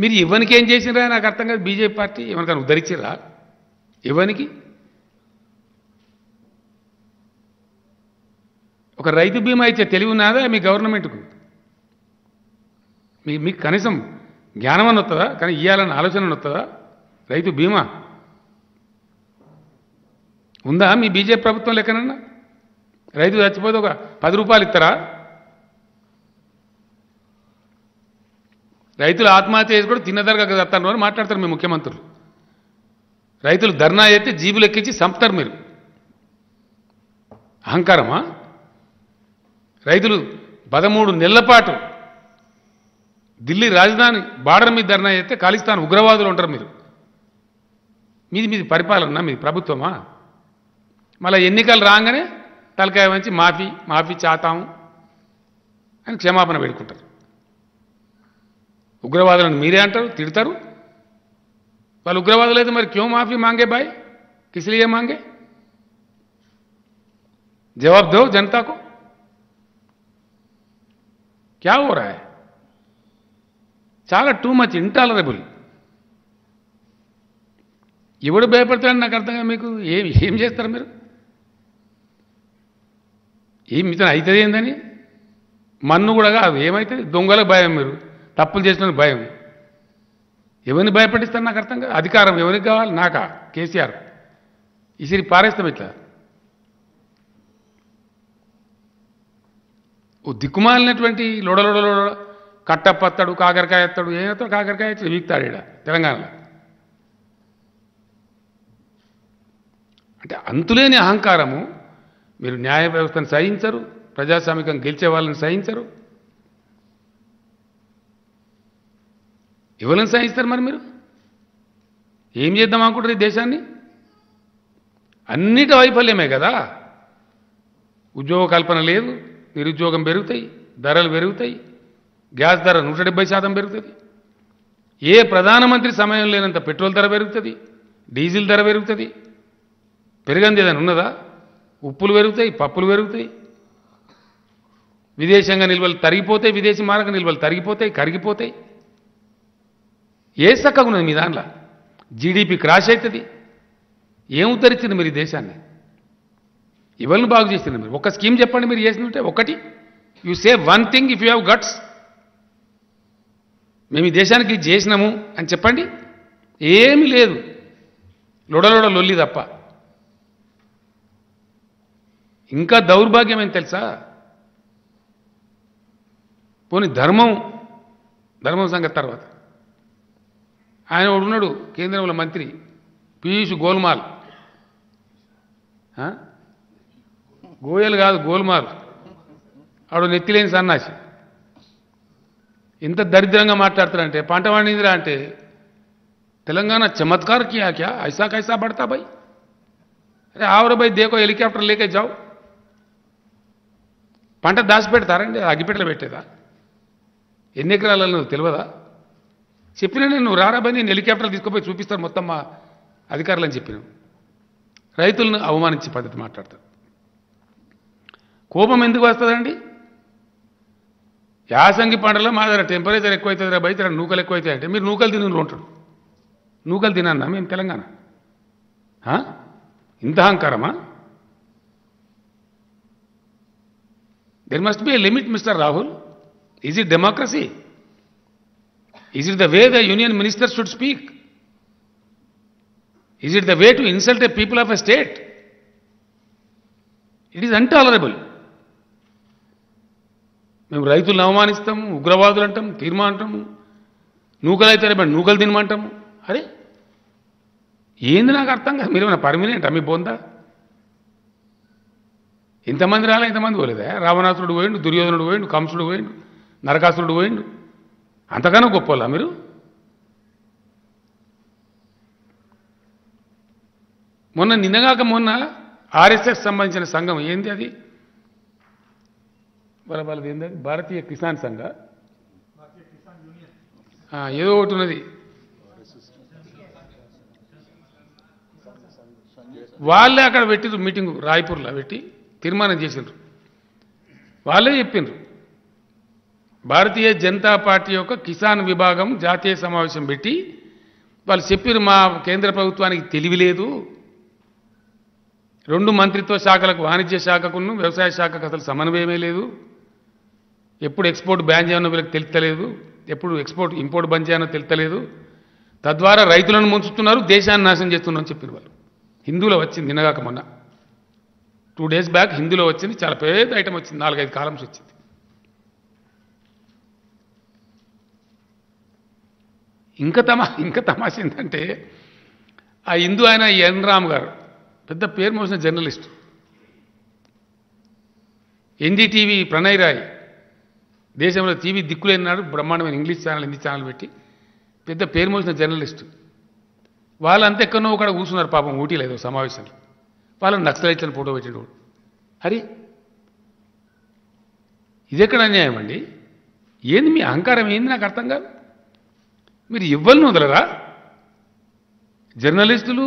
మీరు ఇవ్వనికి ఏం చేసినరా నాకు అర్థం కాదు బీజేపీ పార్టీ ఏమన్నా ఉద్ధరించరా ఇవ్వనికి ఒక రైతు బీమా ఇచ్చే తెలివి ఉన్నదా మీ గవర్నమెంట్కు మీ మీకు కనీసం జ్ఞానం అని వస్తుందా కానీ ఇవ్వాలని ఆలోచన వస్తుందా రైతు బీమా ఉందా మీ బీజేపీ ప్రభుత్వం లెక్కనన్నా రైతు చచ్చిపోతే ఒక పది రూపాయలు ఇస్తారా రైతులు ఆత్మహత్య చేసి కూడా తిన్నదరగా తత్తాను అని మాట్లాడతారు మీ ముఖ్యమంత్రులు రైతులు ధర్నా అయితే జీబులు ఎక్కించి చంపుతారు మీరు అహంకారమా రైతులు పదమూడు నెలల పాటు ఢిల్లీ రాజధాని బార్డర్ మీద ధర్నా చేస్తే ఖాళీస్థాన్ ఉగ్రవాదులు ఉంటారు మీరు మీది మీది పరిపాలన మీది ప్రభుత్వమా మళ్ళీ ఎన్నికలు రాగానే తలకాయ మంచి మాఫీ మాఫీ చాతాము అని క్షమాపణ పెట్టుకుంటారు ఉగ్రవాదనని మీరే అంటారు తిడతారు వాళ్ళు ఉగ్రవాదలే అయితే మరి క్యూ మాఫీ మాంగే బై किसलिए మాంగే జవాబ్ దొ జనతాకు క్యా హోరా హై చాలా టూ మచ్ ఇంటాలరేబుల్ ఇవిడ బయపతారా నా అర్థం మీకు ఏం ఏం చేస్తారు మీరు ఏం మిదన ఐతే రేందని మన్ను కూడా ఆ ఏమయితే దొంగలకు భయం మీరు తప్పులు చేసిన భయం ఎవరిని భయపడిస్తారు నాకు అర్థం కాదు అధికారం ఎవరికి కావాలి నాకా కేసీఆర్ ఇసిరి పారేస్తాం ఇట్లా ఓ దిక్కుమాలినటువంటి లోడలోడలోడ కట్టపత్తడు కాకరకాయ ఎత్తాడు ఏమవుతాడు కాకరకాయ ఎత్తాడు వీక్తాడు ఇక్కడ తెలంగాణలో అంటే అంతులేని అహంకారము మీరు న్యాయ వ్యవస్థను సహించరు ప్రజాస్వామికం గెలిచే వాళ్ళని సహించరు ఎవరిని సాధిస్తారు మరి మీరు ఏం చేద్దాం అనుకుంటారు ఈ దేశాన్ని అన్నిటి వైఫల్యమే కదా ఉద్యోగ కల్పన లేదు నిరుద్యోగం పెరుగుతాయి ధరలు పెరుగుతాయి గ్యాస్ ధర నూట డెబ్బై శాతం పెరుగుతుంది ఏ ప్రధానమంత్రి సమయం లేనంత పెట్రోల్ ధర పెరుగుతుంది డీజిల్ ధర పెరుగుతుంది పెరిగింది ఏదైనా ఉన్నదా ఉప్పులు పెరుగుతాయి పప్పులు పెరుగుతాయి విదేశంగా నిల్వలు తరిగిపోతాయి విదేశీ మారక నిల్వలు తరిగిపోతాయి కరిగిపోతాయి ఏ చక్కగా ఉన్నది మీ దాంట్లో జీడిపి క్రాష్ అవుతుంది ఏం ఉద్ధరించింది మీరు ఈ దేశాన్ని ఎవరిని బాగు చేసింది మీరు ఒక స్కీమ్ చెప్పండి మీరు చేసింది ఉంటే ఒకటి you say one thing if you have guts మేము ఈ దేశానికి చేసినాము అని చెప్పండి ఏమి లేదు లొడలొడ లొల్లి తప్ప ఇంకా దౌర్భాగ్యం ఏం తెలుసా పోనీ ధర్మం ధర్మం సంగతి తర్వాత ఆయన ఉన్నాడు కేంద్రంలో మంత్రి పీయూష్ గోల్మాల్ గోయల్ కాదు గోల్మాల్ ఆడు నెత్తిలేని సన్నాసి ఇంత దరిద్రంగా మాట్లాడతాడంటే పంట పండిందిరా అంటే తెలంగాణ చమత్కారకి किया क्या ఐసా కైసా పడతా भाई అరే ఆవరు బై దేకో హెలికాప్టర్ లేకే జావు పంట దాచిపెడతారండి అగ్గిపెట్టలు పెట్టేదా ఎన్ని ఎకరాలలో తెలియదా చెప్పిన నేను రారాబని హెలికాప్టర్ హెలికాప్టర్లు తీసుకుపోయి చూపిస్తాను మొత్తం మా అధికారులు అని చెప్పిన రైతులను అవమానించే పద్ధతి మాట్లాడతారు కోపం ఎందుకు వస్తుందండి యాసంగి పండలో మా దగ్గర టెంపరేచర్ ఎక్కువైతుంది రా బయట నూకలు ఎక్కువైతాయి అంటే మీరు నూకలు తిని ఉంటాడు నూకలు తినన్నా మేము తెలంగాణ ఇంత అహంకారమా there must be a limit mister Rahul is it democracy Is it the way the union minister should speak? Is it the way to insult the people of a state? It is intolerable మేము రైతులను అవమానిస్తాము ఉగ్రవాదులు అంటాం తీర్మాంటాము నూకలు అయితే మరి నూకలు తినమంటాము అరే ఏంది నాకు అర్థం కాదు మీరు ఏమైనా పర్మినెంట్ మీ పోందా ఇంతమంది రాలే ఇంతమంది పోలేదా రావణాసురుడు పోయిండు దుర్యోధనుడు పోయిండు కంసుడు పోయిండు నరకాసురుడు పోయిండు అంతగానో గొప్పలా మీరు మొన్న నిన్నగాక మొన్న ఆర్ఎస్ఎస్ సంబంధించిన సంఘం ఏంది అది వాళ్ళ ఏంది భారతీయ కిసాన్ సంఘ ఏదో ఒకటి ఉన్నది వాళ్ళే అక్కడ పెట్టి మీటింగ్ రాయపూర్లో పెట్టి తీర్మానం చేసిండ్రు వాళ్ళే చెప్పిండ్రు భారతీయ జనతా పార్టీ యొక్క కిసాన్ విభాగం జాతీయ సమావేశం పెట్టి వాళ్ళు చెప్పారు మా కేంద్ర ప్రభుత్వానికి తెలివి లేదు రెండు మంత్రిత్వ శాఖలకు వాణిజ్య శాఖకును వ్యవసాయ శాఖకు అసలు సమన్వయమే లేదు ఎప్పుడు ఎక్స్పోర్ట్ బ్యాన్ చేయనో వీళ్ళకి తెలుస్తలేదు ఎప్పుడు ఎక్స్పోర్ట్ ఇంపోర్ట్ బంద్ చేయనో తెలుస్తలేదు తద్వారా రైతులను ముంచుతున్నారు దేశాన్ని నాశనం చేస్తున్నారని చెప్పారు వాళ్ళు హిందువులో వచ్చింది నిన్నగాక మొన్న టూ డేస్ బ్యాక్ హిందూలో వచ్చింది చాలా పెద్ద ఐటమ్ వచ్చింది నాలుగైదు కాలమ్స్ వచ్చింది ఇంకా తమా ఇంకా తమాష ఏంటంటే ఆ హిందూ ఆయన ఎన్ రామ్ గారు పెద్ద పేరు మోసిన జర్నలిస్ట్ ఎన్డీటీవీ ప్రణయ్ రాయ్ దేశంలో టీవీ దిక్కులేనాడు బ్రహ్మాండమైన ఇంగ్లీష్ ఛానల్ హిందీ ఛానల్ పెట్టి పెద్ద పేరు మోసిన జర్నలిస్ట్ వాళ్ళంతా ఎక్కడో ఒకడ కూర్చున్నారు పాపం ఊటీ లేదు సమావేశాలు వాళ్ళని నక్సలైట్లను ఫోటో పెట్టాడు హరి ఇదెక్కడ అన్యాయం అండి ఏంది మీ అహంకారం ఏంది నాకు అర్థం కాదు మీరు ఇవ్వాలని వదలరా జర్నలిస్టులు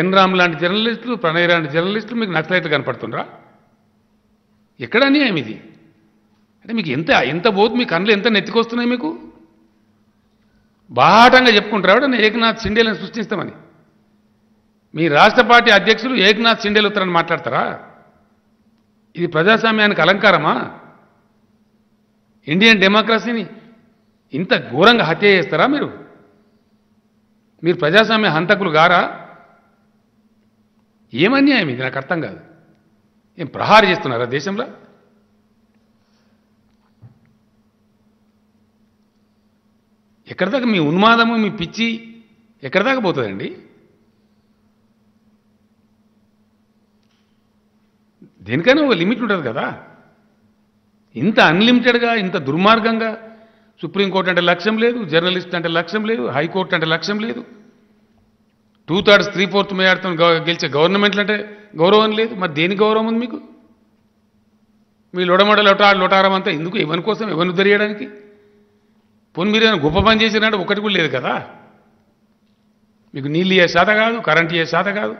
ఎన్ రామ్ లాంటి జర్నలిస్టులు ప్రణయ్ లాంటి జర్నలిస్టులు మీకు నక్సలైట్లు కనపడుతుండ్రా ఎక్కడ అన్యాయం ఇది అంటే మీకు ఎంత ఎంత పోతు మీ కళ్ళు ఎంత నెత్తికొస్తున్నాయి మీకు బాహాటంగా చెప్పుకుంటారు నేను ఏకనాథ్ సిండేలను సృష్టిస్తామని మీ రాష్ట్ర పార్టీ అధ్యక్షులు ఏకనాథ్ సిండేలు ఉత్తరాన్ని మాట్లాడతారా ఇది ప్రజాస్వామ్యానికి అలంకారమా ఇండియన్ డెమోక్రసీని ఇంత ఘోరంగా హత్య చేస్తారా మీరు మీరు ప్రజాస్వామ్య హంతకులు గారా ఏమన్యాయం ఇది నాకు అర్థం కాదు ఏం ప్రహారం చేస్తున్నారా దేశంలో ఎక్కడిదాకా మీ ఉన్మాదము మీ పిచ్చి ఎక్కడిదాకా పోతుందండి దేనికైనా ఒక లిమిట్ ఉంటుంది కదా ఇంత అన్లిమిటెడ్గా ఇంత దుర్మార్గంగా సుప్రీంకోర్టు అంటే లక్ష్యం లేదు జర్నలిస్ట్ అంటే లక్ష్యం లేదు హైకోర్టు అంటే లక్ష్యం లేదు టూ థర్డ్స్ త్రీ ఫోర్త్ మేయాడుతో గెలిచే గవర్నమెంట్లు అంటే గౌరవం లేదు మరి దేని గౌరవం ఉంది మీకు మీ లొడమడ లొటా లొటారం అంతా ఎందుకు ఎవరి కోసం ఎవరిని ఉద్దరియడానికి పొన్ మీరు ఏమైనా గొప్ప పని చేసినట్టు ఒకటి కూడా లేదు కదా మీకు నీళ్ళు ఏ శాత కాదు కరెంట్ ఇయ్యే శాత కాదు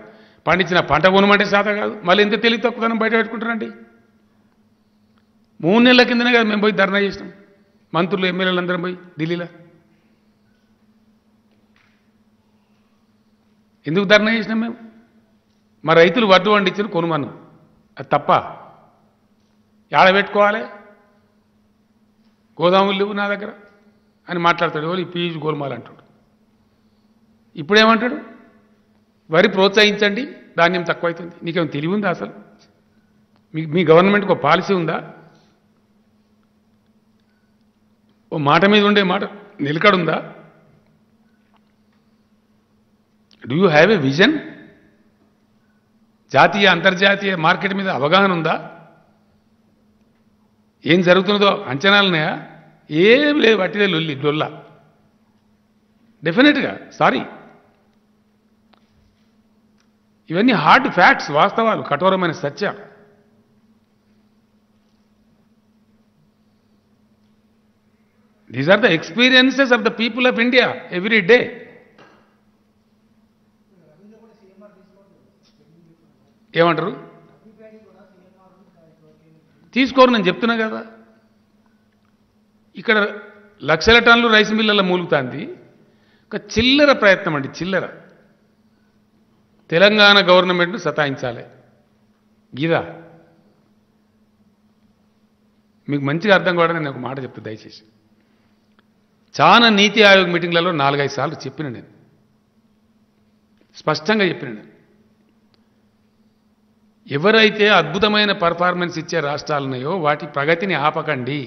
పండించిన పంట కొనమంటే శాత కాదు మళ్ళీ ఎంత తెలివి తక్కువ బయట పెట్టుకుంటారండి మూడు నెలల కిందనే కదా మేము పోయి ధర్నా చేసినాం మంత్రులు ఎమ్మెల్యేలు అందరం పోయి ఢిల్లీలో ఎందుకు ధర్నా చేసినాం మేము మా రైతులు వడ్డు పండించారు కొనుమన్నాం అది తప్ప ఆడ పెట్టుకోవాలి గోదాములు లేవు నా దగ్గర అని మాట్లాడతాడు ఎవరు ఈ పీజు గోల్మాల్ అంటాడు ఇప్పుడేమంటాడు వరి ప్రోత్సహించండి ధాన్యం తక్కువైతుంది నీకేమో తెలివి ఉందా అసలు మీ మీ గవర్నమెంట్కి ఒక పాలసీ ఉందా ఓ మాట మీద ఉండే మాట నిలకడుందా do you have a vision జాతీయ అంతర్జాతీయ మార్కెట్ మీద అవగాహన ఉందా ఏం జరుగుతున్నదో అంచనాలున్నాయా ఏం లేవు అట్టిదే లొల్లి డొల్ల డెఫినెట్గా సారీ ఇవన్నీ హార్డ్ ఫ్యాక్ట్స్ వాస్తవాలు కఠోరమైన సత్యాలు These are the experiences of the people of India every day. ఏమంటారు తీసుకోరు నేను చెప్తున్నా కదా ఇక్కడ లక్షల టన్నులు రైస్ మిల్లల మూలుగుతాంది ఒక చిల్లర ప్రయత్నం అండి చిల్లర తెలంగాణ గవర్నమెంట్ను సతాయించాలి గీదా మీకు మంచిగా అర్థం కావడం నేను ఒక మాట చెప్తాను దయచేసి చాలా నీతి ఆయోగ్ మీటింగ్లలో నాలుగైదు సార్లు చెప్పిన నేను స్పష్టంగా చెప్పిన నేను ఎవరైతే అద్భుతమైన పర్ఫార్మెన్స్ ఇచ్చే ఉన్నాయో వాటి ప్రగతిని ఆపకండి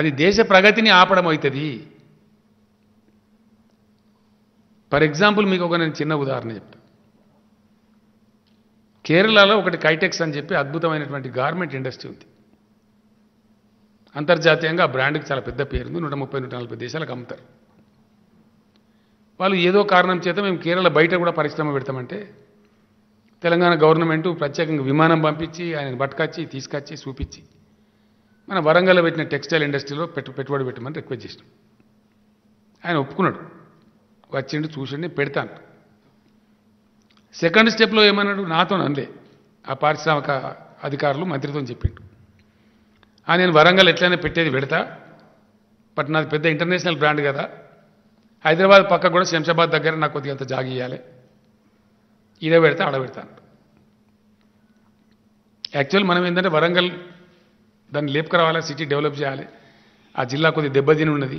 అది దేశ ప్రగతిని ఆపడం అవుతుంది ఫర్ ఎగ్జాంపుల్ మీకు ఒక నేను చిన్న ఉదాహరణ చెప్తాను కేరళలో ఒకటి కైటెక్స్ అని చెప్పి అద్భుతమైనటువంటి గార్మెంట్ ఇండస్ట్రీ ఉంది అంతర్జాతీయంగా ఆ బ్రాండ్కి చాలా పెద్ద పేరుంది నూట ముప్పై నూట నలభై దేశాలకు అమ్ముతారు వాళ్ళు ఏదో కారణం చేత మేము కేరళ బయట కూడా పరిశ్రమ పెడతామంటే తెలంగాణ గవర్నమెంట్ ప్రత్యేకంగా విమానం పంపించి ఆయన పట్టుకొచ్చి తీసుకొచ్చి చూపించి మన వరంగల్లో పెట్టిన టెక్స్టైల్ ఇండస్ట్రీలో పెట్టు పెట్టుబడి పెట్టమని రిక్వెస్ట్ చేసినాం ఆయన ఒప్పుకున్నాడు వచ్చిండు చూసిండి పెడతాను సెకండ్ స్టెప్లో ఏమన్నాడు నాతో అందే ఆ పారిశ్రామిక అధికారులు మంత్రితో చెప్పిండు నేను వరంగల్ ఎట్లయినా పెట్టేది పెడతా బట్ నాది పెద్ద ఇంటర్నేషనల్ బ్రాండ్ కదా హైదరాబాద్ పక్క కూడా శంషాబాద్ దగ్గర నాకు కొద్దిగా అంత ఇవ్వాలి ఇదే పెడితే ఆడ పెడతాను యాక్చువల్ మనం ఏంటంటే వరంగల్ దాన్ని లేపుకురావాలి సిటీ డెవలప్ చేయాలి ఆ జిల్లా కొద్ది దెబ్బతిని ఉన్నది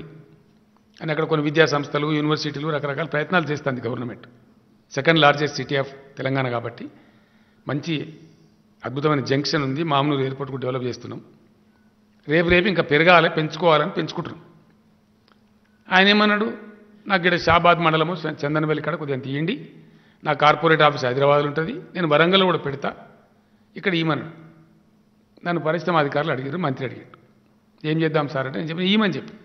అని అక్కడ కొన్ని విద్యా సంస్థలు యూనివర్సిటీలు రకరకాల ప్రయత్నాలు చేస్తుంది government second largest city of Telangana కాబట్టి మంచి అద్భుతమైన జంక్షన్ ఉంది మామూలు ఎయిర్పోర్ట్ కూడా డెవలప్ చేస్తున్నాం రేపు రేపు ఇంకా పెరగాలి పెంచుకోవాలని పెంచుకుంటారు ఆయన ఏమన్నాడు నాకు ఇక్కడ షాబాద్ మండలము చందనవెల్లి కాడ కొద్దిగా తీయండి నా కార్పొరేట్ ఆఫీస్ హైదరాబాద్లో ఉంటుంది నేను వరంగల్లో కూడా పెడతా ఇక్కడ ఈమన్నాడు నన్ను పరిశ్రమ అధికారులు అడిగారు మంత్రి అడిగాడు ఏం చేద్దాం సార్ అంటే నేను చెప్పి ఈమని చెప్పి